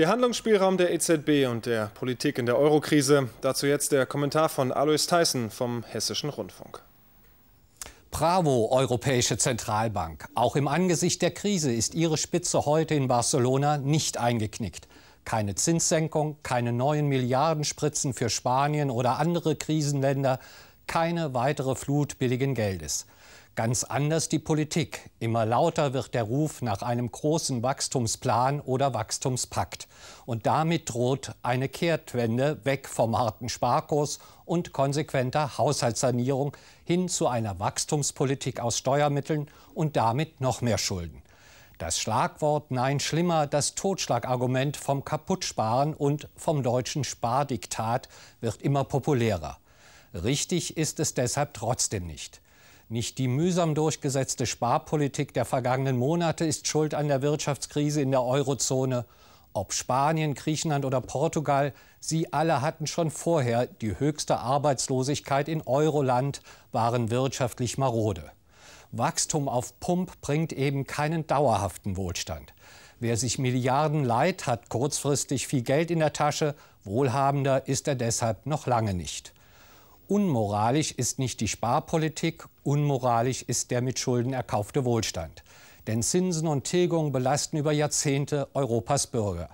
Der Handlungsspielraum der EZB und der Politik in der Eurokrise. Dazu jetzt der Kommentar von Alois Theissen vom Hessischen Rundfunk. Bravo, Europäische Zentralbank. Auch im Angesicht der Krise ist Ihre Spitze heute in Barcelona nicht eingeknickt. Keine Zinssenkung, keine neuen Milliardenspritzen für Spanien oder andere Krisenländer, keine weitere Flut billigen Geldes. Ganz anders die Politik. Immer lauter wird der Ruf nach einem großen Wachstumsplan oder Wachstumspakt. Und damit droht eine Kehrtwende weg vom harten Sparkurs und konsequenter Haushaltssanierung hin zu einer Wachstumspolitik aus Steuermitteln und damit noch mehr Schulden. Das Schlagwort Nein schlimmer, das Totschlagargument vom Kaputtsparen und vom deutschen Spardiktat wird immer populärer. Richtig ist es deshalb trotzdem nicht. Nicht die mühsam durchgesetzte Sparpolitik der vergangenen Monate ist schuld an der Wirtschaftskrise in der Eurozone. Ob Spanien, Griechenland oder Portugal, sie alle hatten schon vorher die höchste Arbeitslosigkeit in Euroland, waren wirtschaftlich marode. Wachstum auf Pump bringt eben keinen dauerhaften Wohlstand. Wer sich Milliarden leiht, hat kurzfristig viel Geld in der Tasche, wohlhabender ist er deshalb noch lange nicht. Unmoralisch ist nicht die Sparpolitik, unmoralisch ist der mit Schulden erkaufte Wohlstand. Denn Zinsen und Tilgungen belasten über Jahrzehnte Europas Bürger.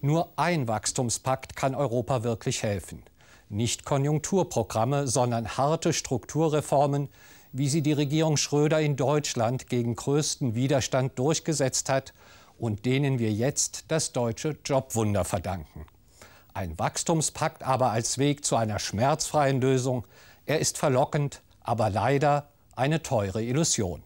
Nur ein Wachstumspakt kann Europa wirklich helfen. Nicht Konjunkturprogramme, sondern harte Strukturreformen, wie sie die Regierung Schröder in Deutschland gegen größten Widerstand durchgesetzt hat und denen wir jetzt das deutsche Jobwunder verdanken. Ein Wachstumspakt aber als Weg zu einer schmerzfreien Lösung, er ist verlockend, aber leider eine teure Illusion.